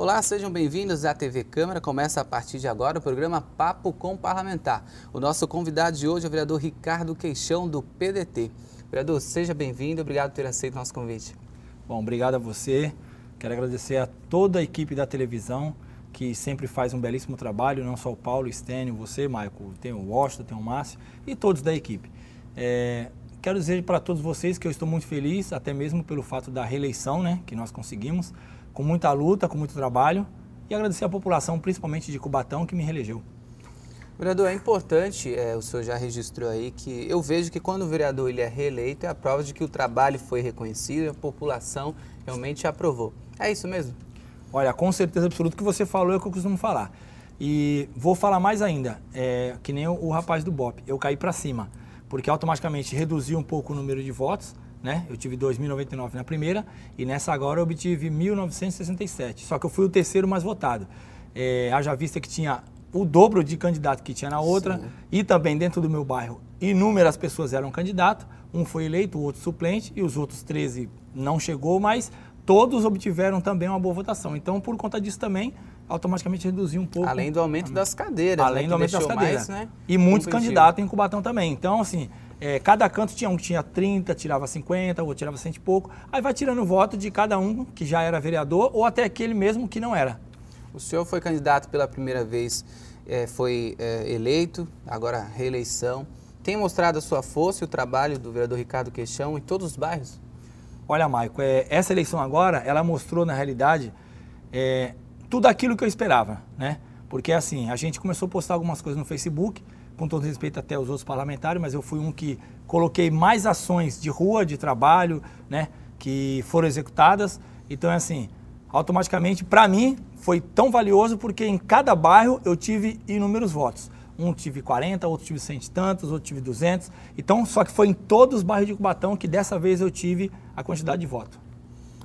Olá, sejam bem-vindos à TV Câmara. Começa a partir de agora o programa Papo com Parlamentar. O nosso convidado de hoje é o vereador Ricardo Queixão, do PDT. Vereador, seja bem-vindo, obrigado por ter aceito o nosso convite. Bom, obrigado a você. Quero agradecer a toda a equipe da televisão que sempre faz um belíssimo trabalho, não só o Paulo, o Stênio, você, Maico, tem o Washington, tem o Márcio e todos da equipe. É, quero dizer para todos vocês que eu estou muito feliz, até mesmo pelo fato da reeleição né, que nós conseguimos com muita luta, com muito trabalho e agradecer à população, principalmente de Cubatão, que me reelegeu. Vereador, é importante, é, o senhor já registrou aí, que eu vejo que quando o vereador ele é reeleito, é a prova de que o trabalho foi reconhecido e a população realmente aprovou. É isso mesmo? Olha, com certeza absoluta, o que você falou é o que eu costumo falar. E vou falar mais ainda, é, que nem o, o rapaz do BOP, eu caí para cima, porque automaticamente reduzi um pouco o número de votos, né? Eu tive 2.099 na primeira e nessa agora eu obtive 1.967. Só que eu fui o terceiro mais votado. É, haja vista que tinha o dobro de candidato que tinha na outra Sim. e também dentro do meu bairro inúmeras pessoas eram candidato. Um foi eleito, o outro suplente e os outros 13 não chegou, mas todos obtiveram também uma boa votação. Então, por conta disso também, automaticamente reduziu um pouco. Além do aumento também. Ah, das cadeiras. Né, Além né, do aumento das cadeiras. Mais, né, e muitos candidatos em Cubatão também. Então, assim, é, cada canto tinha um que tinha 30, tirava 50, outro tirava cento e pouco. Aí vai tirando o voto de cada um que já era vereador ou até aquele mesmo que não era. O senhor foi candidato pela primeira vez, é, foi é, eleito, agora reeleição. Tem mostrado a sua força e o trabalho do vereador Ricardo Queixão em todos os bairros? Olha, Maico, é, essa eleição agora, ela mostrou, na realidade, é, tudo aquilo que eu esperava, né? Porque, assim, a gente começou a postar algumas coisas no Facebook, com todo respeito até aos outros parlamentares, mas eu fui um que coloquei mais ações de rua, de trabalho, né, que foram executadas. Então é assim, automaticamente para mim foi tão valioso porque em cada bairro eu tive inúmeros votos. Um tive 40, outro tive cento e tantos, outro tive 200. Então, só que foi em todos os bairros de Cubatão que dessa vez eu tive a quantidade de voto.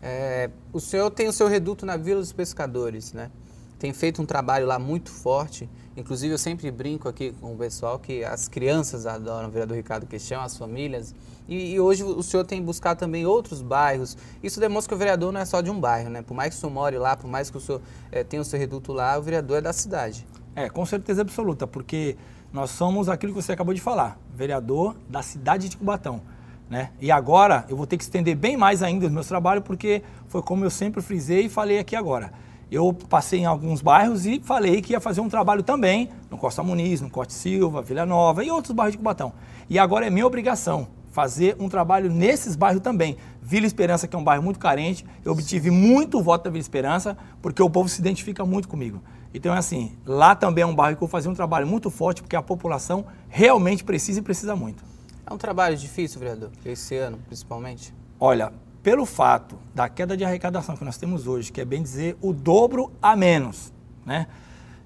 É, o senhor tem o seu reduto na Vila dos Pescadores, né? tem feito um trabalho lá muito forte. Inclusive, eu sempre brinco aqui com o pessoal que as crianças adoram o vereador Ricardo Queixão, as famílias. E, e, hoje o senhor tem buscado também outros bairros. Isso demonstra que o vereador não é só de um bairro, né? Por mais que o senhor more lá, por mais que o senhor é, tenha o seu reduto lá, o vereador é da cidade. É, com certeza absoluta, porque nós somos aquilo que você acabou de falar, vereador da cidade de Cubatão. Né? E agora eu vou ter que estender bem mais ainda os meus trabalhos, porque foi como eu sempre frisei e falei aqui agora eu passei em alguns bairros e falei que ia fazer um trabalho também no Costa Muniz, no Corte Silva, Vila Nova e outros bairros de Cubatão. E agora é minha obrigação fazer um trabalho nesses bairros também. Vila Esperança, que é um bairro muito carente, eu obtive muito voto da Vila Esperança, porque o povo se identifica muito comigo. Então é assim, lá também é um bairro que eu vou fazer um trabalho muito forte, porque a população realmente precisa e precisa muito. É um trabalho difícil, vereador, esse ano, principalmente? Olha, pelo fato da queda de arrecadação que nós temos hoje, que é bem dizer o dobro a menos, né?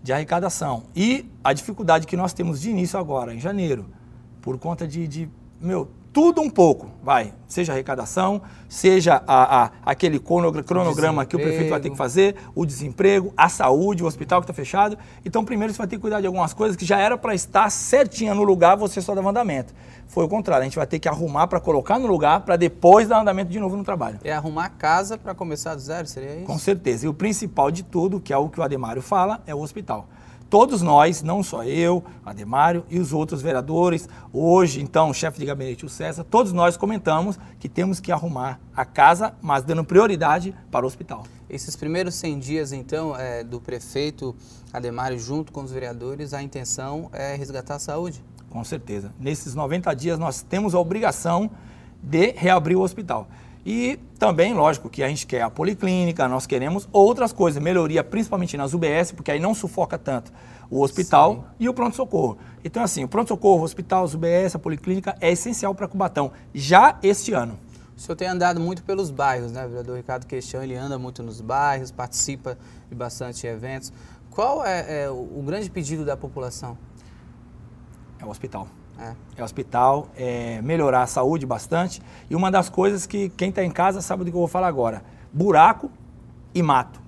De arrecadação. E a dificuldade que nós temos de início agora, em janeiro, por conta de, de meu, tudo um pouco, vai, seja arrecadação, seja a, a, aquele cronograma que o prefeito vai ter que fazer, o desemprego, a saúde, o hospital que está fechado. Então, primeiro você vai ter que cuidar de algumas coisas que já era para estar certinha no lugar, você só dá andamento. Foi o contrário, a gente vai ter que arrumar para colocar no lugar, para depois dar andamento de novo no trabalho. É arrumar a casa para começar do zero, seria isso? Com certeza. E o principal de tudo, que é o que o Ademário fala, é o hospital todos nós, não só eu, Ademário e os outros vereadores, hoje então o chefe de gabinete, o César, todos nós comentamos que temos que arrumar a casa, mas dando prioridade para o hospital. Esses primeiros 100 dias, então, é, do prefeito Ademário junto com os vereadores, a intenção é resgatar a saúde? Com certeza. Nesses 90 dias nós temos a obrigação de reabrir o hospital. E também, lógico, que a gente quer a policlínica, nós queremos outras coisas, melhoria principalmente nas UBS, porque aí não sufoca tanto o hospital Sim. e o pronto-socorro. Então, assim, o pronto-socorro, hospital, UBS, a policlínica é essencial para Cubatão, já este ano. O senhor tem andado muito pelos bairros, né, vereador Ricardo Queixão? Ele anda muito nos bairros, participa de bastante eventos. Qual é, é o grande pedido da população? É o hospital. É. é hospital, é melhorar a saúde bastante. E uma das coisas que quem está em casa sabe do que eu vou falar agora: buraco e mato.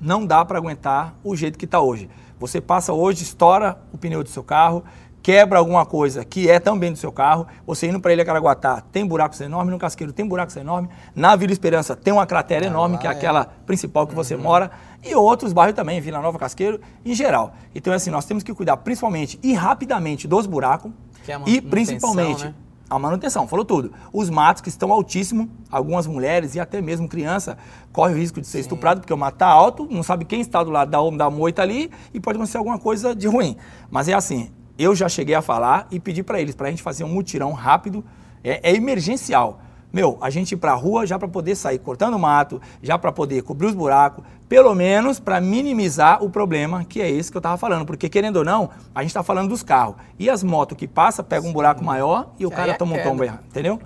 Não dá para aguentar o jeito que está hoje. Você passa hoje, estoura o pneu do seu carro, quebra alguma coisa que é também do seu carro, você indo para Ilha Caraguatá, tem buracos enormes, no Casqueiro tem buracos enormes, na Vila Esperança tem uma cratera ah, enorme, que é, é aquela principal que uhum. você mora, e outros bairros também, Vila Nova, Casqueiro, em geral. Então, assim, nós temos que cuidar principalmente e rapidamente dos buracos é e principalmente né? a manutenção, falou tudo. Os matos que estão altíssimos, algumas mulheres e até mesmo criança corre o risco de ser Sim. estuprado, porque o mato está alto, não sabe quem está do lado da, da moita ali e pode acontecer alguma coisa de ruim. Mas é assim, eu já cheguei a falar e pedi para eles, para a gente fazer um mutirão rápido, é, é emergencial. Meu, a gente ir para a rua já para poder sair cortando mato, já para poder cobrir os buracos, pelo menos para minimizar o problema, que é esse que eu estava falando. Porque, querendo ou não, a gente está falando dos carros. E as motos que passam, pega um buraco maior e o cara é toma um tombo errado, entendeu?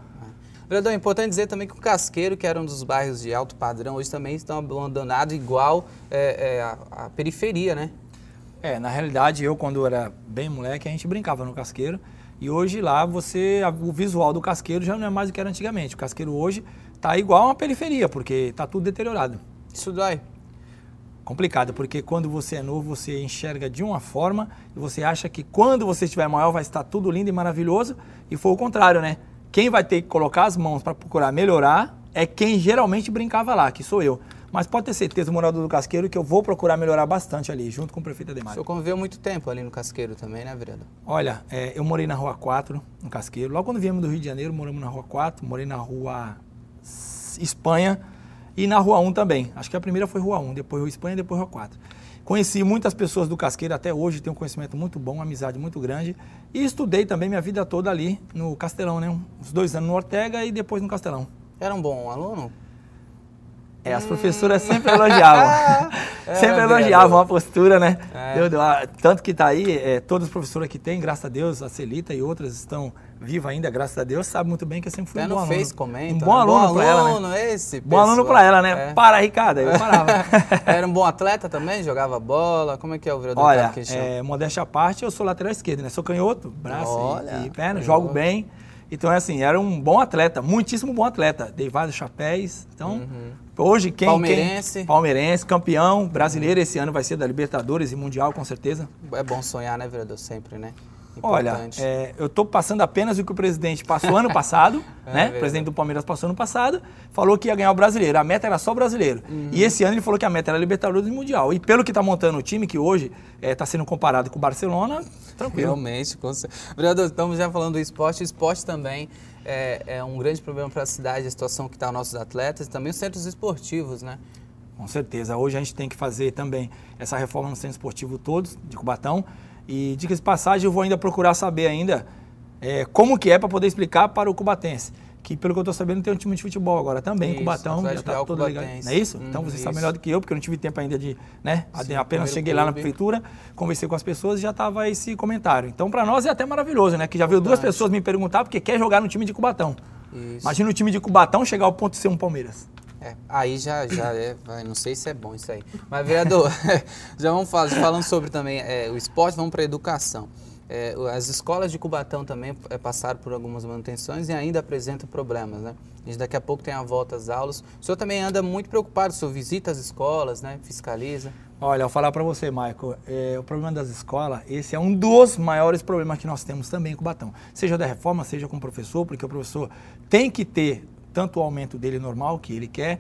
Vereador, é importante dizer também que o Casqueiro, que era um dos bairros de alto padrão, hoje também estão abandonados igual é, é, a, a periferia, né? É, na realidade, eu quando era bem moleque, a gente brincava no casqueiro. E hoje lá você. O visual do casqueiro já não é mais o que era antigamente. O casqueiro hoje tá igual uma periferia, porque tá tudo deteriorado. Isso dói. Complicado, porque quando você é novo, você enxerga de uma forma e você acha que quando você estiver maior vai estar tudo lindo e maravilhoso. E foi o contrário, né? Quem vai ter que colocar as mãos para procurar melhorar é quem geralmente brincava lá, que sou eu. Mas pode ter certeza, morador do Casqueiro, que eu vou procurar melhorar bastante ali, junto com o prefeito Ademar. O senhor conviveu muito tempo ali no Casqueiro também, né, vereador? Olha, é, eu morei na Rua 4, no Casqueiro. Logo quando viemos do Rio de Janeiro, moramos na Rua 4, morei na Rua Espanha e na Rua 1 também. Acho que a primeira foi Rua 1, depois Rua Espanha, depois Rua 4. Conheci muitas pessoas do Casqueiro até hoje, tenho um conhecimento muito bom, uma amizade muito grande. E estudei também minha vida toda ali no Castelão, né? Uns dois anos no Ortega e depois no Castelão. Era um bom aluno? É, as professoras sempre elogiavam. é, sempre elogiavam a postura, né? É. Eu, ah, tanto que tá aí, é, todas as professoras que tem, graças a Deus, a Celita e outras estão vivas ainda, graças a Deus, sabe muito bem que eu sempre fui Até um bom aluno. Fez, comenta, um né? bom aluno, bom pra aluno, ela, né? esse Bom pessoal. aluno pra ela, né? É. Para, Ricardo, eu é. parava. Era um bom atleta também? Jogava bola? Como é que é o vereador Olha, é, modéstia à parte, eu sou lateral esquerdo, né? Sou canhoto, braço Olha, e, e perna, jogo bem. Então, é assim, era um bom atleta, muitíssimo bom atleta. Dei vários chapéus. Então, uhum. hoje quem. Palmeirense. Quem, palmeirense, campeão brasileiro uhum. esse ano vai ser da Libertadores e Mundial, com certeza. É bom sonhar, né, vereador? Sempre, né? Importante. Olha, é, eu estou passando apenas o que o presidente passou ano passado, é, né? O presidente do Palmeiras passou ano passado, falou que ia ganhar o brasileiro. A meta era só o brasileiro. Uhum. E esse ano ele falou que a meta era a Libertadores e Mundial. E pelo que está montando o time, que hoje está é, tá sendo comparado com o Barcelona, tranquilo. Realmente, com certeza. Vereador, estamos já falando do esporte. O esporte também é, é um grande problema para a cidade, a situação que está nossos atletas e também os centros esportivos, né? Com certeza. Hoje a gente tem que fazer também essa reforma no centro esportivo todos, de Cubatão. E dicas de passagem, eu vou ainda procurar saber ainda é, como que é para poder explicar para o cubatense. Que pelo que eu estou sabendo tem um time de futebol agora também, isso, Cubatão, já está todo ligado. Não é isso? Hum, então você hum, tá isso. sabe melhor do que eu, porque eu não tive tempo ainda de, né? Sim, apenas cheguei clube. lá na prefeitura, conversei com as pessoas e já estava esse comentário. Então para nós é até maravilhoso, né? Que já veio duas pessoas me perguntar porque quer jogar no time de Cubatão. Isso. Imagina o time de Cubatão chegar ao ponto de ser um Palmeiras. É, aí já, já é, não sei se é bom isso aí. Mas, vereador, já vamos falando sobre também é, o esporte, vamos para a educação. É, as escolas de Cubatão também é, passaram por algumas manutenções e ainda apresentam problemas, né? A gente daqui a pouco tem a volta às aulas. O senhor também anda muito preocupado, o senhor visita as escolas, né? Fiscaliza. Olha, eu falar para você, Michael, é, o problema das escolas, esse é um dos maiores problemas que nós temos também em Cubatão. Seja da reforma, seja com o professor, porque o professor tem que ter tanto o aumento dele normal, que ele quer,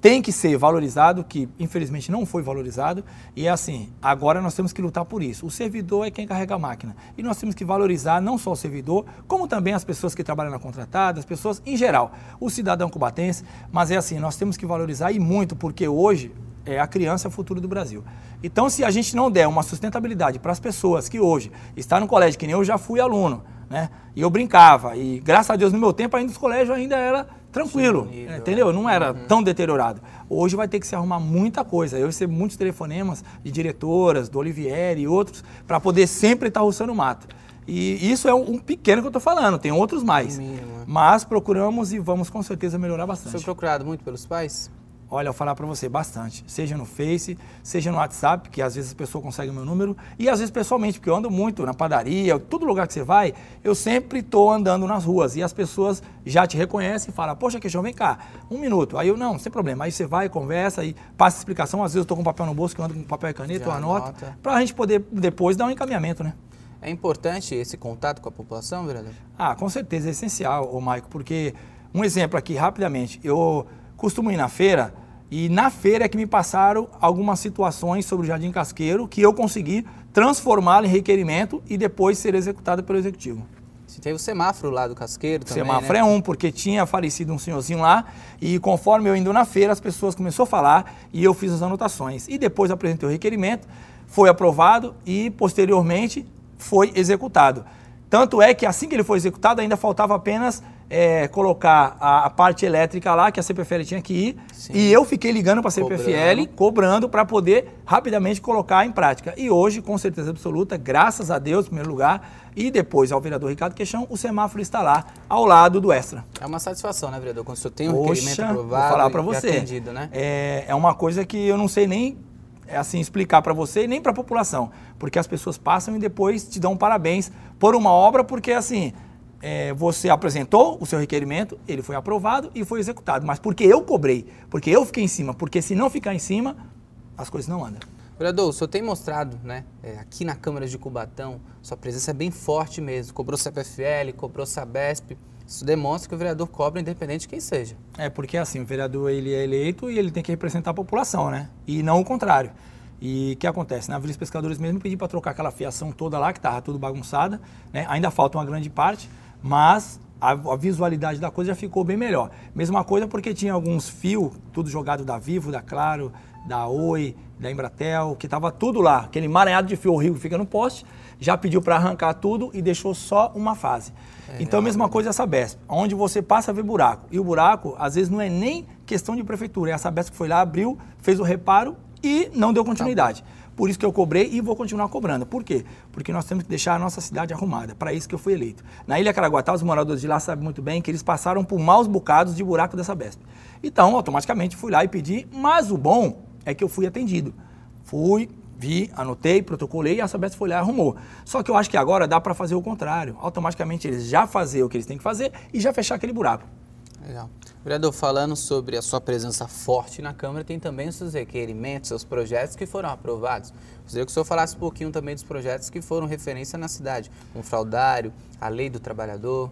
tem que ser valorizado, que infelizmente não foi valorizado, e é assim, agora nós temos que lutar por isso. O servidor é quem carrega a máquina, e nós temos que valorizar não só o servidor, como também as pessoas que trabalham na contratada, as pessoas em geral, o cidadão cubatense, mas é assim, nós temos que valorizar e muito, porque hoje é a criança é o futuro do Brasil. Então, se a gente não der uma sustentabilidade para as pessoas que hoje estão no colégio, que nem eu já fui aluno, né? E eu brincava, e graças a Deus no meu tempo ainda os colégios ainda era tranquilo, Sumido, entendeu? É. Não era uhum. tão deteriorado. Hoje vai ter que se arrumar muita coisa. Eu recebo muitos telefonemas de diretoras, do Olivieri e outros, para poder sempre estar tá roçando mato. E isso é um pequeno que eu estou falando, tem outros mais. Mas procuramos e vamos com certeza melhorar bastante. Foi procurado muito pelos pais? Olha, eu falar para você bastante, seja no Face, seja no WhatsApp, que às vezes a pessoa consegue o meu número, e às vezes pessoalmente, porque eu ando muito na padaria, todo lugar que você vai, eu sempre estou andando nas ruas e as pessoas já te reconhecem e falam: Poxa, Queixão, vem cá, um minuto. Aí eu, não, sem problema. Aí você vai, conversa e passa explicação. Às vezes eu estou com papel no bolso, que eu ando com papel e caneta, eu anoto, para a gente poder depois dar um encaminhamento, né? É importante esse contato com a população, vereador? Ah, com certeza, é essencial, ô Maico, porque um exemplo aqui, rapidamente, eu costumo ir na feira e na feira é que me passaram algumas situações sobre o Jardim Casqueiro que eu consegui transformá-lo em requerimento e depois ser executado pelo executivo. Você teve o semáforo lá do Casqueiro também, né? Semáforo né? é um, porque tinha falecido um senhorzinho lá e conforme eu indo na feira, as pessoas começaram a falar e eu fiz as anotações. E depois apresentei o requerimento, foi aprovado e posteriormente foi executado. Tanto é que assim que ele foi executado, ainda faltava apenas é, colocar a, a, parte elétrica lá, que a CPFL tinha que ir. Sim. E eu fiquei ligando para a CPFL, cobrando, para poder rapidamente colocar em prática. E hoje, com certeza absoluta, graças a Deus, em primeiro lugar, e depois ao vereador Ricardo Queixão, o semáforo está lá, ao lado do Extra. É uma satisfação, né, vereador? Quando o senhor tem um Poxa, requerimento aprovado vou falar para você. atendido, né? É, é uma coisa que eu não sei nem é assim explicar para você e nem para a população, porque as pessoas passam e depois te dão parabéns por uma obra, porque assim é, você apresentou o seu requerimento, ele foi aprovado e foi executado, mas porque eu cobrei, porque eu fiquei em cima, porque se não ficar em cima, as coisas não andam. Vereador, o senhor tem mostrado, né, é, aqui na Câmara de Cubatão, sua presença é bem forte mesmo. Cobrou CPFL, cobrou Sabesp. Isso demonstra que o vereador cobra independente de quem seja. É, porque assim, o vereador ele é eleito e ele tem que representar a população, né? E não o contrário. E o que acontece? Na Vila dos Pescadores mesmo pedi para trocar aquela fiação toda lá, que estava tudo bagunçada, né? Ainda falta uma grande parte, mas a, a, visualidade da coisa já ficou bem melhor. Mesma coisa porque tinha alguns fios, tudo jogado da Vivo, da Claro, da Oi, da Embratel, que estava tudo lá, aquele emaranhado de fio que fica no poste, já pediu para arrancar tudo e deixou só uma fase. É, então, a mesma é. coisa é a Sabesp, onde você passa a ver buraco. E o buraco, às vezes, não é nem questão de prefeitura, é a Sabesp que foi lá, abriu, fez o reparo e não deu continuidade. Tá. Por isso que eu cobrei e vou continuar cobrando. Por quê? Porque nós temos que deixar a nossa cidade arrumada. Para isso que eu fui eleito. Na Ilha Caraguatá, os moradores de lá sabem muito bem que eles passaram por maus bocados de buraco dessa Sabesp. Então, automaticamente fui lá e pedi, mas o bom é que eu fui atendido. Fui, vi, anotei, protocolei e a Sabesp foi lá e arrumou. Só que eu acho que agora dá para fazer o contrário. Automaticamente eles já fazer o que eles têm que fazer e já fechar aquele buraco. Legal. Vereador, falando sobre a sua presença forte na Câmara, tem também os seus requerimentos, seus projetos que foram aprovados. Gostaria que o senhor falasse um pouquinho também dos projetos que foram referência na cidade, como o fraudário, a lei do trabalhador.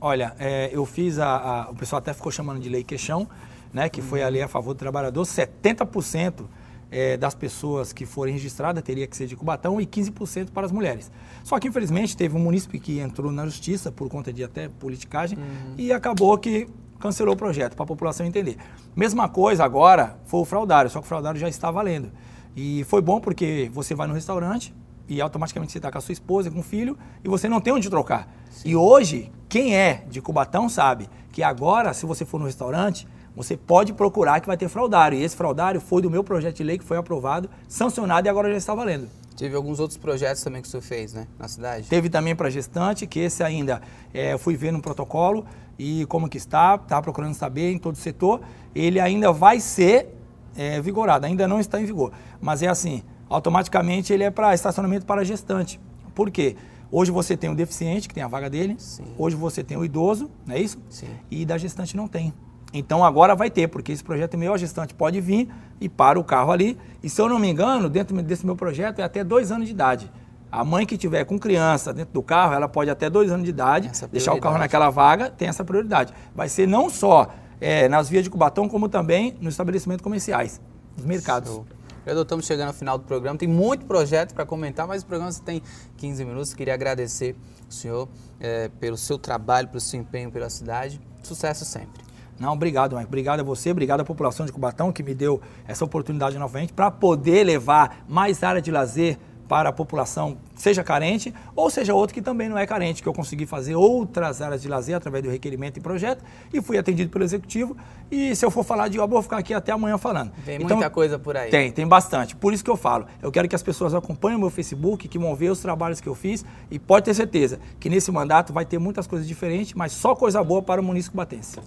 Olha, é, eu fiz a, a, O pessoal até ficou chamando de lei queixão né, que foi a lei a favor do trabalhador, 70% é, eh, das pessoas que forem registradas teria que ser de Cubatão e 15% para as mulheres. Só que, infelizmente, teve um munícipe que entrou na justiça por conta de até politicagem uhum. e acabou que cancelou o projeto, para a população entender. Mesma coisa agora foi o fraudário, só que o fraudário já está valendo. E foi bom porque você vai no restaurante, e automaticamente você está com a sua esposa, com o filho, e você não tem onde trocar. Sim. E hoje, quem é de Cubatão sabe que agora, se você for no restaurante, você pode procurar que vai ter fraudário. E esse fraudário foi do meu projeto de lei que foi aprovado, sancionado e agora já está valendo. Teve alguns outros projetos também que o senhor fez, né, na cidade? Teve também para gestante, que esse ainda é, eu fui ver no protocolo e como que está, Estava tá procurando saber em todo o setor. Ele ainda vai ser é, vigorado, ainda não está em vigor. Mas é assim, automaticamente ele é para estacionamento para gestante. Por quê? Hoje você tem o deficiente, que tem a vaga dele, Sim. hoje você tem o idoso, não é isso? Sim. E da gestante não tem. Então agora vai ter, porque esse projeto é meu, a gestante pode vir e para o carro ali. E se eu não me engano, dentro desse meu projeto é até dois anos de idade. A mãe que tiver com criança dentro do carro, ela pode até dois anos de idade deixar o carro naquela vaga, tem essa prioridade. Vai ser não só é, nas vias de Cubatão, como também nos estabelecimentos comerciais, nos mercados. Show. estamos chegando ao final do programa. Tem muito projeto para comentar, mas o programa você tem 15 minutos. Queria agradecer o senhor é, pelo seu trabalho, pelo seu empenho pela cidade. Sucesso sempre. Não, obrigado, Mike. Obrigado a você, obrigado à população de Cubatão que me deu essa oportunidade novamente para poder levar mais área de lazer para a população, seja carente ou seja outro que também não é carente, que eu consegui fazer outras áreas de lazer através do requerimento e projeto e fui atendido pelo executivo. E se eu for falar de obra, vou ficar aqui até amanhã falando. Tem então, muita coisa por aí. Tem, tem bastante. Por isso que eu falo, eu quero que as pessoas acompanhem o meu Facebook, que vão ver os trabalhos que eu fiz e pode ter certeza que nesse mandato vai ter muitas coisas diferentes, mas só coisa boa para o município batense.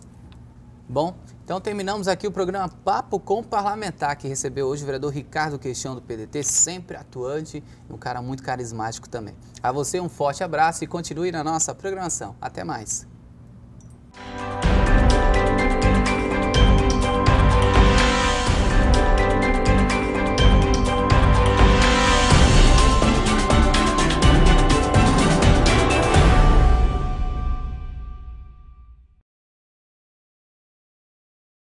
Bom, então terminamos aqui o programa Papo com o Parlamentar, que recebeu hoje o vereador Ricardo Queixão do PDT, sempre atuante e um cara muito carismático também. A você um forte abraço e continue na nossa programação. Até mais.